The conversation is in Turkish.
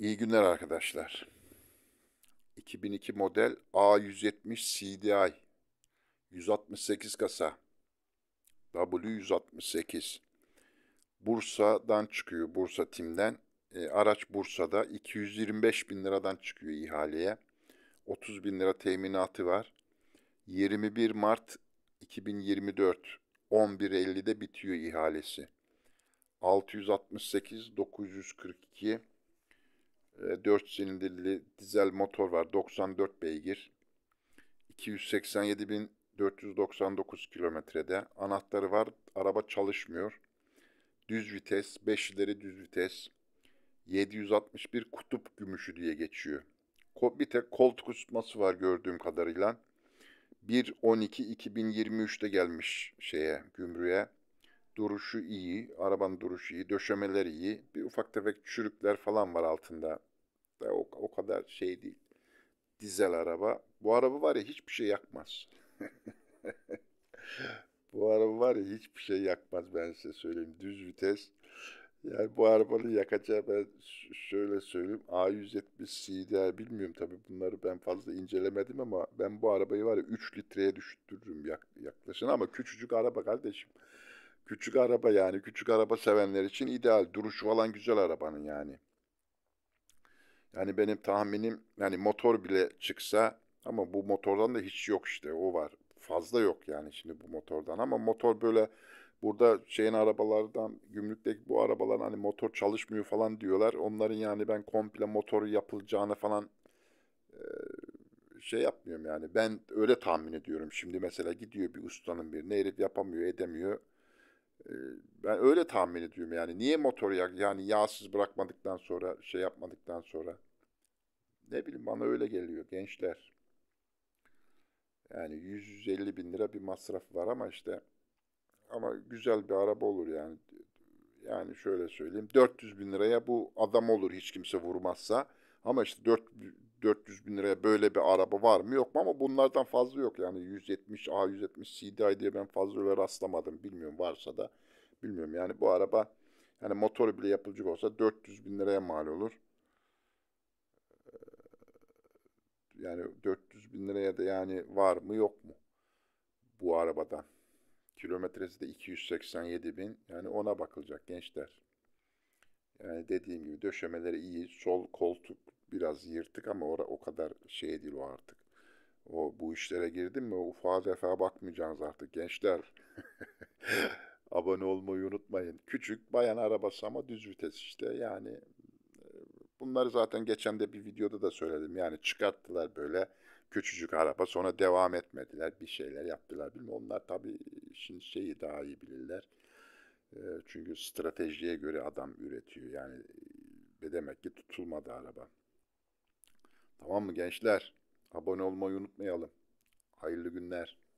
İyi günler arkadaşlar. 2002 model A170 CDI 168 kasa W168 Bursa'dan çıkıyor Bursa Tim'den. E, araç Bursa'da 225 bin liradan çıkıyor ihaleye. 30 bin lira teminatı var. 21 Mart 2024 11.50'de bitiyor ihalesi. 668 942 4 ee, silindirli dizel motor var. 94 beygir. 287.499 kilometrede. Anahtarı var. Araba çalışmıyor. Düz vites. 5 ileri düz vites. 761 kutup gümüşü diye geçiyor. Bir tek koltuk ısıtması var gördüğüm kadarıyla. 1.12.2023'te gelmiş şeye, gümrüğe duruşu iyi, arabanın duruşu iyi, döşemeler iyi. Bir ufak tefek çürükler falan var altında. O, o kadar şey değil. Dizel araba. Bu araba var ya hiçbir şey yakmaz. bu araba var ya hiçbir şey yakmaz ben size söyleyeyim. Düz vites. Yani bu arabanın yakacağı ben şöyle söyleyeyim. A170 CDR bilmiyorum tabii bunları ben fazla incelemedim ama ben bu arabayı var ya 3 litreye düştürürüm yaklaşın ama küçücük araba kardeşim. Küçük araba yani. Küçük araba sevenler için ideal. Duruşu falan güzel arabanın yani. Yani benim tahminim yani motor bile çıksa ama bu motordan da hiç yok işte o var. Fazla yok yani şimdi bu motordan ama motor böyle burada şeyin arabalardan gümrükteki bu arabaların hani motor çalışmıyor falan diyorlar. Onların yani ben komple motoru yapılacağını falan şey yapmıyorum yani. Ben öyle tahmin ediyorum. Şimdi mesela gidiyor bir ustanın bir herif yapamıyor edemiyor ben öyle tahmin ediyorum yani. Niye motoru yak yani yağsız bırakmadıktan sonra şey yapmadıktan sonra ne bileyim bana öyle geliyor gençler. Yani 150 bin lira bir masraf var ama işte ama güzel bir araba olur yani. Yani şöyle söyleyeyim 400 bin liraya bu adam olur hiç kimse vurmazsa. Ama işte 4, 400 bin liraya böyle bir araba var mı yok mu ama bunlardan fazla yok. Yani 170 A170 CDI diye ben fazla öyle rastlamadım. Bilmiyorum varsa da bilmiyorum. Yani bu araba yani motoru bile yapılacak olsa 400 bin liraya mal olur. Ee, yani 400 bin liraya da yani var mı yok mu bu arabadan. Kilometresi de 287 bin. Yani ona bakılacak gençler. Yani dediğim gibi döşemeleri iyi. Sol koltuk biraz yırtık ama ora o kadar şey değil o artık. O bu işlere girdim mi ufağa defa bakmayacaksınız artık gençler. Abone olmayı unutmayın. Küçük bayan arabası ama düz vites işte. Yani e, bunları zaten geçen de bir videoda da söyledim. Yani çıkarttılar böyle küçücük araba sonra devam etmediler. Bir şeyler yaptılar. Bilmiyorum. Onlar tabii şimdi şeyi daha iyi bilirler. E, çünkü stratejiye göre adam üretiyor. Yani ve demek ki tutulmadı araba. Tamam mı gençler? Abone olmayı unutmayalım. Hayırlı günler.